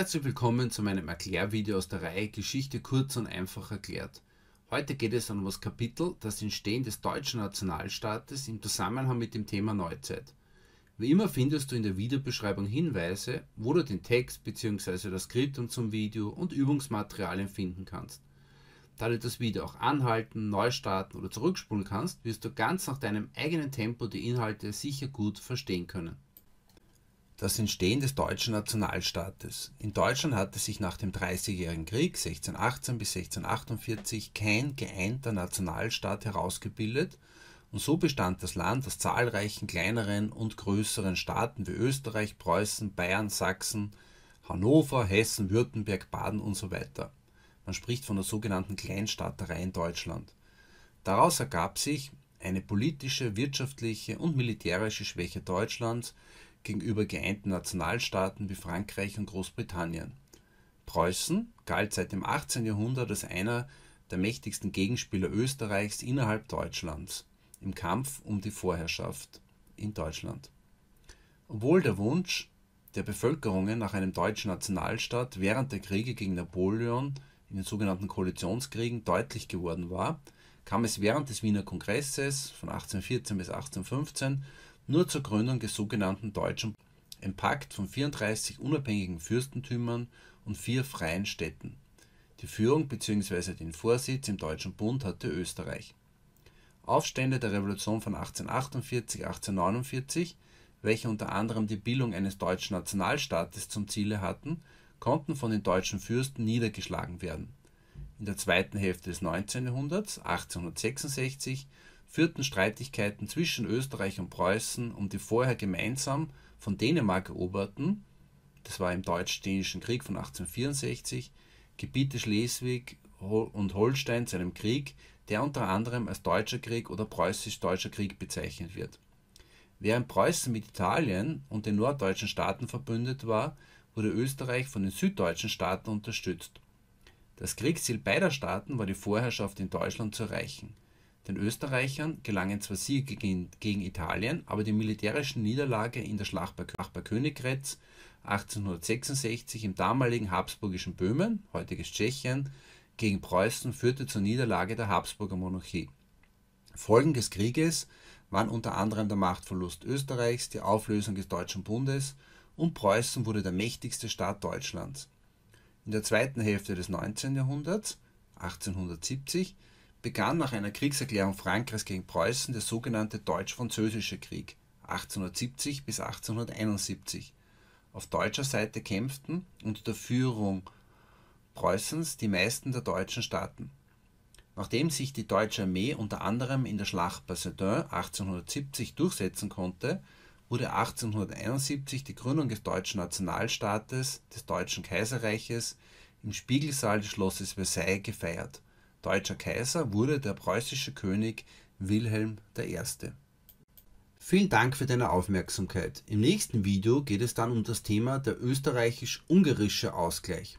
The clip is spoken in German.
Herzlich willkommen zu meinem Erklärvideo aus der Reihe Geschichte kurz und einfach erklärt. Heute geht es um das Kapitel Das Entstehen des deutschen Nationalstaates im Zusammenhang mit dem Thema Neuzeit. Wie immer findest du in der Videobeschreibung Hinweise, wo du den Text bzw. das Skriptum zum Video und Übungsmaterialien finden kannst. Da du das Video auch anhalten, neu starten oder zurückspulen kannst, wirst du ganz nach deinem eigenen Tempo die Inhalte sicher gut verstehen können das Entstehen des deutschen Nationalstaates. In Deutschland hatte sich nach dem Dreißigjährigen Krieg 1618 bis 1648 kein geeinter Nationalstaat herausgebildet und so bestand das Land aus zahlreichen kleineren und größeren Staaten wie Österreich, Preußen, Bayern, Sachsen, Hannover, Hessen, Württemberg, Baden und So weiter. Man spricht von der sogenannten Kleinstaaterei in Deutschland. Daraus ergab sich eine politische, wirtschaftliche und militärische Schwäche Deutschlands, gegenüber geeinten Nationalstaaten wie Frankreich und Großbritannien. Preußen galt seit dem 18. Jahrhundert als einer der mächtigsten Gegenspieler Österreichs innerhalb Deutschlands im Kampf um die Vorherrschaft in Deutschland. Obwohl der Wunsch der Bevölkerungen nach einem deutschen Nationalstaat während der Kriege gegen Napoleon in den sogenannten Koalitionskriegen deutlich geworden war, kam es während des Wiener Kongresses von 1814 bis 1815 nur zur Gründung des sogenannten Deutschen Bundes, ein Pakt von 34 unabhängigen Fürstentümern und vier freien Städten. Die Führung bzw. den Vorsitz im Deutschen Bund hatte Österreich. Aufstände der Revolution von 1848 1849, welche unter anderem die Bildung eines deutschen Nationalstaates zum Ziele hatten, konnten von den deutschen Fürsten niedergeschlagen werden. In der zweiten Hälfte des 19. Jahrhunderts (1866) führten Streitigkeiten zwischen Österreich und Preußen um die vorher gemeinsam von Dänemark eroberten das war (im Deutsch-Dänischen Krieg von 1864) Gebiete Schleswig und Holstein zu einem Krieg, der unter anderem als Deutscher Krieg oder Preußisch-Deutscher Krieg bezeichnet wird. Während Preußen mit Italien und den norddeutschen Staaten verbündet war, wurde Österreich von den süddeutschen Staaten unterstützt. Das Kriegsziel beider Staaten war die Vorherrschaft in Deutschland zu erreichen den Österreichern gelangen zwar Siege gegen Italien, aber die militärische Niederlage in der Schlacht bei Königgrätz 1866 im damaligen habsburgischen Böhmen, heutiges Tschechien, gegen Preußen führte zur Niederlage der Habsburger Monarchie. Folgen des Krieges waren unter anderem der Machtverlust Österreichs, die Auflösung des Deutschen Bundes und Preußen wurde der mächtigste Staat Deutschlands. In der zweiten Hälfte des 19. Jahrhunderts, 1870, begann nach einer Kriegserklärung Frankreichs gegen Preußen der sogenannte Deutsch-Französische Krieg (1870 – bis 1871). Auf deutscher Seite kämpften unter der Führung Preußens die meisten der deutschen Staaten. Nachdem sich die deutsche Armee unter anderem in der Schlacht bei Verdun (1870) durchsetzen konnte, wurde 1871 die Gründung des deutschen Nationalstaates, des Deutschen Kaiserreiches, im Spiegelsaal des Schlosses Versailles gefeiert Deutscher Kaiser wurde der preußische König Wilhelm I. Vielen Dank für deine Aufmerksamkeit. Im nächsten Video geht es dann um das Thema der österreichisch-ungarische Ausgleich.